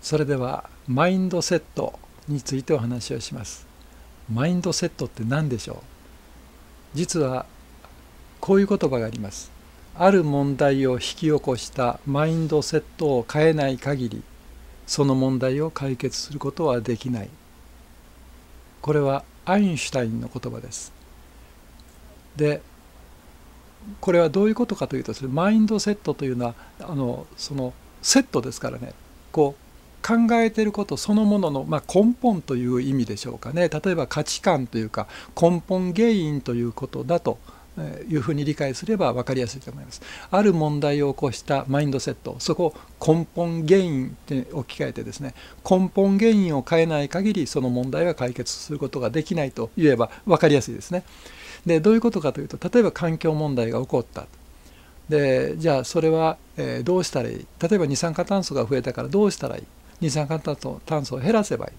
それではマインドセットについてお話をしますマインドセットって何でしょう実はこういう言葉がありますある問題を引き起こしたマインドセットを変えない限りその問題を解決することはできないこれはアインシュタインの言葉ですでこれはどういうことかというとマインドセットというのはあのそのセットですからねこ考えていることそのものの、まあ、根本という意味でしょうかね例えば価値観というか根本原因ということだというふうに理解すれば分かりやすいと思います。ある問題を起こしたマインドセットそこを根本原因って置き換えてですね根本原因を変えない限りその問題は解決することができないと言えば分かりやすいですね。でどういうことかというと例えば環境問題が起こったでじゃあそれは、えどうしたらいい例えば二酸化炭素が増えたからどうしたらいい二酸化炭素炭素を減らせばいい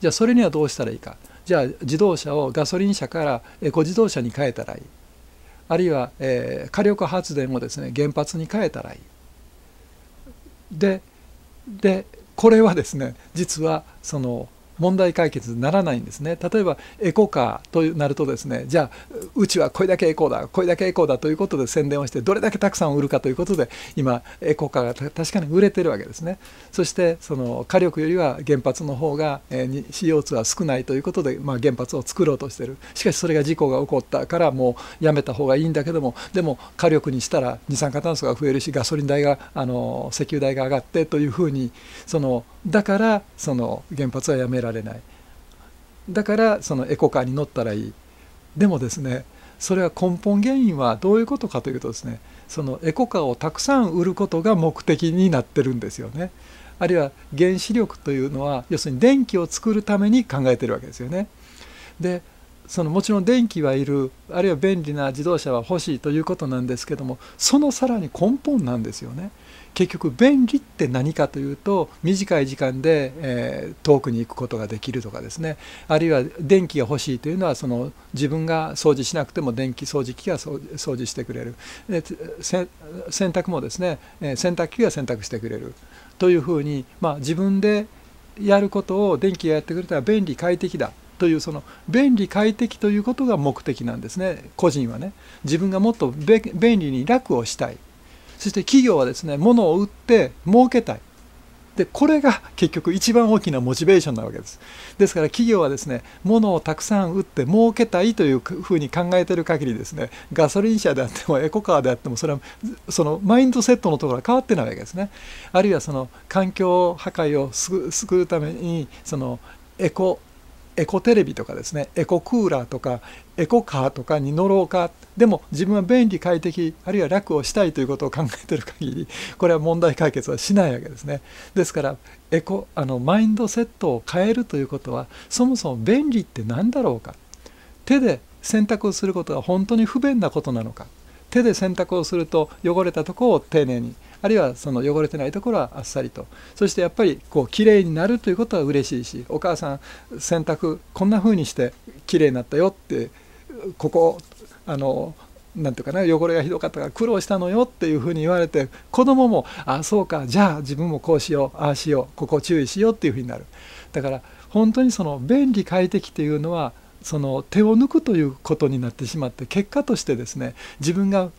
じゃあそれにはどうしたらいいかじゃあ自動車をガソリン車からエコ自動車に変えたらいいあるいは、えー、火力発電をですね原発に変えたらいいででこれはですね実はその問題解決ならないんですね例えばエコカーとなるとですねじゃあうちはこれだけエコーだこれだけエコーだということで宣伝をしてどれだけたくさん売るかということで今エコカーが確かに売れてるわけですねそしてその火力よりは原発の方が、え CO2 は少ないということで、まあ、原発を作ろうとしてるしかしそれが事故が起こったからもうやめた方がいいんだけどもでも火力にしたら二酸化炭素が増えるしガソリン代があの石油代が上がってというふうにそのだからその原発はやめられないだからそのエコカーに乗ったらいいでもですねそれは根本原因はどういうことかというとですねそのエコカーをたくさん売ることが目的になってるんですよねあるいは原子力というのは要するに電気を作るために考えてるわけですよねでそのもちろん電気はいるあるいは便利な自動車は欲しいということなんですけどもそのさらに根本なんですよね。結局便利って何かというと短い時間で、えー、遠くに行くことができるとかですねあるいは電気が欲しいというのはその自分が掃除しなくても電気掃除機が掃除してくれる洗濯もですね、えー、洗濯機が洗濯してくれるというふうに、まあ、自分でやることを電気がやってくれたら便利快適だというその便利快適ということが目的なんですね個人はね自分がもっと便利に楽をしたいそして企業はですね物を売って儲けたいでこれが結局一番大きなモチベーションなわけですですから企業はですね物をたくさん売って儲けたいというふうに考えてる限りですねガソリン車であってもエコカーであってもそれはそのマインドセットのところは変わってないわけですねあるいはその環境破壊を救うためにそのエコエコテレビとかですねエコクーラーとかエコカーとかに乗ろうかでも自分は便利快適あるいは楽をしたいということを考えてる限りこれは問題解決はしないわけですねですからエコあのマインドセットを変えるということはそもそも便利って何だろうか手で洗濯をすることは本当に不便なことなのか手で洗濯をすると汚れたとこを丁寧にあるいはその汚れてないところはあっさりとそしてやっぱりこう綺麗になるということは嬉しいしお母さん洗濯こんな風にして綺麗になったよってここあの何て言うかな汚れがひどかったから苦労したのよっていうふうに言われて子供もあそうかじゃあ自分もこうしようああしようここ注意しようっていうふうになるだから本当にその便利快適っていうのはその手を抜くということになってしまって結果としてですね自分が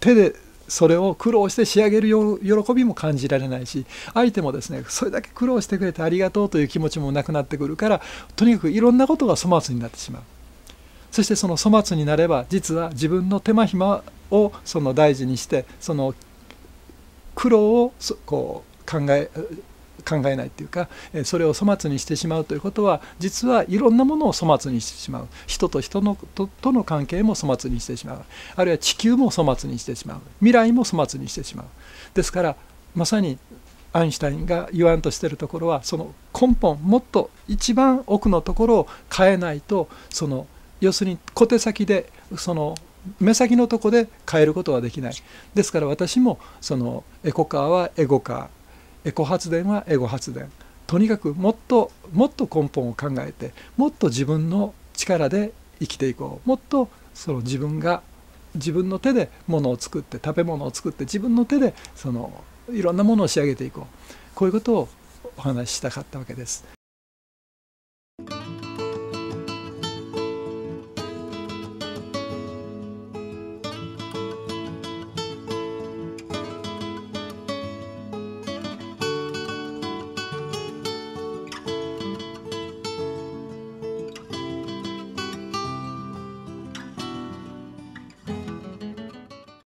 手でそれを苦労して仕上げる喜びも感じられないし相手もですねそれだけ苦労してくれてありがとうという気持ちもなくなってくるからとにかくいろんなことが粗末になってしまうそしてその粗末になれば実は自分の手間暇をその大事にしてその苦労をこう考え考えないっていうかそれを粗末にしてしまうということは実はいろんなものを粗末にしてしまう人と人のととの関係も粗末にしてしまうあるいは地球も粗末にしてしまう未来も粗末にしてしまうですからまさにアインシュタインが言わんとしてるところはその根本もっと一番奥のところを変えないとその要するに小手先でその目先のとこで変えることはできないですから私もそのエコカーはエゴカーエコ発電はエゴ発電とにかくもっともっと根本を考えてもっと自分の力で生きていこうもっとその自分が自分の手で物を作って食べ物を作って自分の手でそのいろんなものを仕上げていこうこういうことをお話ししたかったわけです。